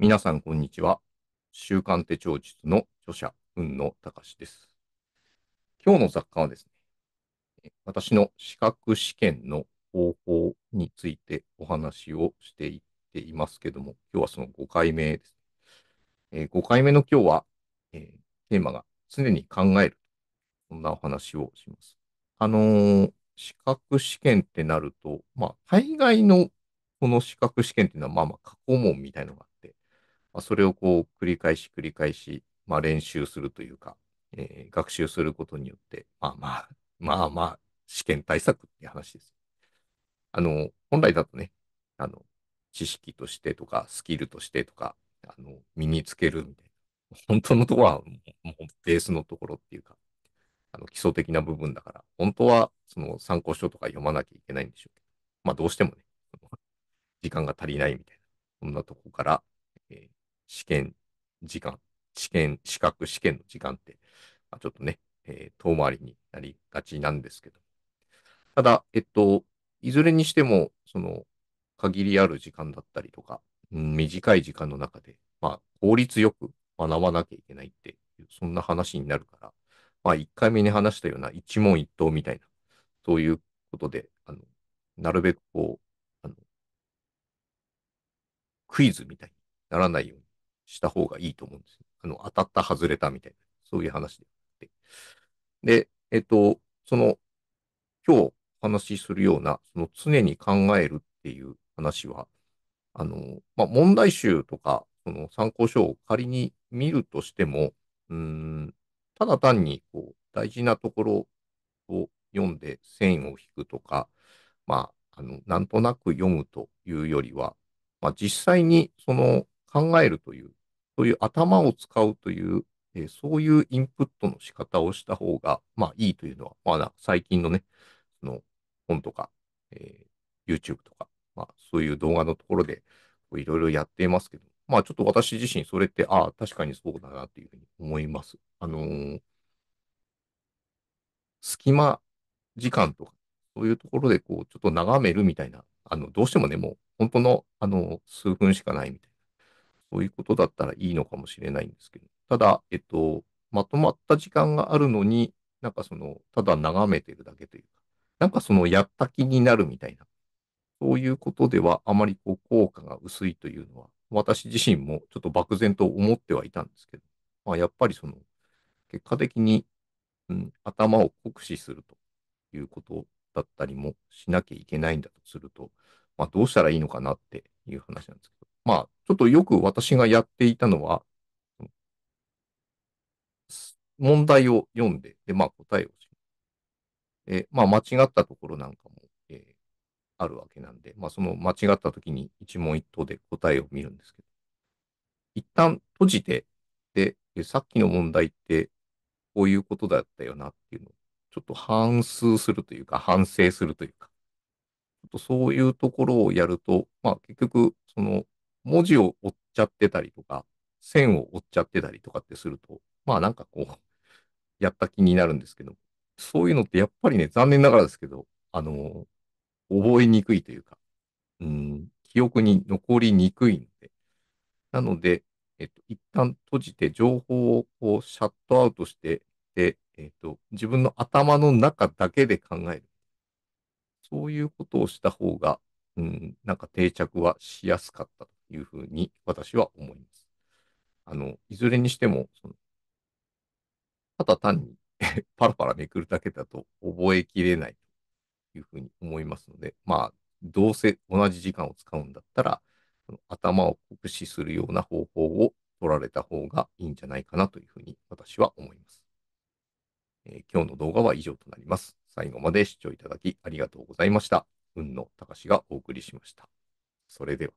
皆さん、こんにちは。週刊手帳術の著者、雲野隆です。今日の雑貨はですね、私の資格試験の方法についてお話をしていっていますけども、今日はその5回目です。えー、5回目の今日は、えー、テーマが常に考える。そんなお話をします。あのー、資格試験ってなると、まあ、大概のこの資格試験っていうのは、まあまあ過去問みたいなのがまあ、それをこう繰り返し繰り返し、まあ、練習するというか、えー、学習することによって、まあまあ、まあまあ、試験対策って話です。あの、本来だとね、あの、知識としてとか、スキルとしてとか、あの、身につけるみたいな。本当のところはもう、ベースのところっていうか、あの、基礎的な部分だから、本当は、その参考書とか読まなきゃいけないんでしょうけど、まあどうしてもね、時間が足りないみたいな、そんなとこから、えー、試験時間、試験、資格試験の時間って、まあ、ちょっとね、えー、遠回りになりがちなんですけど。ただ、えっと、いずれにしても、その、限りある時間だったりとか、うん、短い時間の中で、まあ、効率よく学ばなきゃいけないっていう、そんな話になるから、まあ、一回目に話したような一問一答みたいな、そういうことで、あの、なるべくこう、あの、クイズみたいにならないようにした方がいいと思うんです。あの、当たった、外れたみたいな、そういう話でで、えっと、その、今日お話しするような、その常に考えるっていう話は、あの、まあ、問題集とか、その参考書を仮に見るとしても、うん、ただ単に、こう、大事なところを読んで線を引くとか、まあ、あの、なんとなく読むというよりは、まあ、実際にその考えるという、そういう頭を使うという、えー、そういうインプットの仕方をした方が、まあいいというのは、まあ最近のね、その本とか、えー、YouTube とか、まあそういう動画のところでいろいろやっていますけど、まあちょっと私自身それって、ああ、確かにそうだなというふうに思います。あのー、隙間時間とか、そういうところでこう、ちょっと眺めるみたいな、あの、どうしてもね、もう本当の、あの、数分しかないみたいな。そういうことだったらいいのかもしれないんですけど、ただ、えっと、まとまった時間があるのに、なんかその、ただ眺めてるだけというか、なんかその、やった気になるみたいな、そういうことではあまりこう効果が薄いというのは、私自身もちょっと漠然と思ってはいたんですけど、まあ、やっぱりその、結果的に、うん、頭を酷使するということだったりもしなきゃいけないんだとすると、まあ、どうしたらいいのかなっていう話なんですけど、まあ、ちょっとよく私がやっていたのは、問題を読んで、で、まあ答えをします。まあ間違ったところなんかも、えー、あるわけなんで、まあその間違った時に一問一答で答えを見るんですけど、一旦閉じて、で、さっきの問題ってこういうことだったよなっていうのを、ちょっと反数するというか、反省するというか、ちょっとそういうところをやると、まあ結局、その文字を折っちゃってたりとか、線を折っちゃってたりとかってすると、まあなんかこう、やった気になるんですけど、そういうのってやっぱりね、残念ながらですけど、あの、覚えにくいというか、うん、記憶に残りにくいので、なので、えっと、一旦閉じて情報をこうシャットアウトして、で、えっと、自分の頭の中だけで考える。そういうことをした方が、うん、なんか定着はしやすかったというふうに私は思います。あの、いずれにしても、そのただ単に パラパラめくるだけだと覚えきれないというふうに思いますので、まあ、どうせ同じ時間を使うんだったら、頭を酷使するような方法を取られた方がいいんじゃないかなというふうに私は思います。えー、今日の動画は以上となります。最後まで視聴いただきありがとうございました。運のたかしがお送りしました。それでは。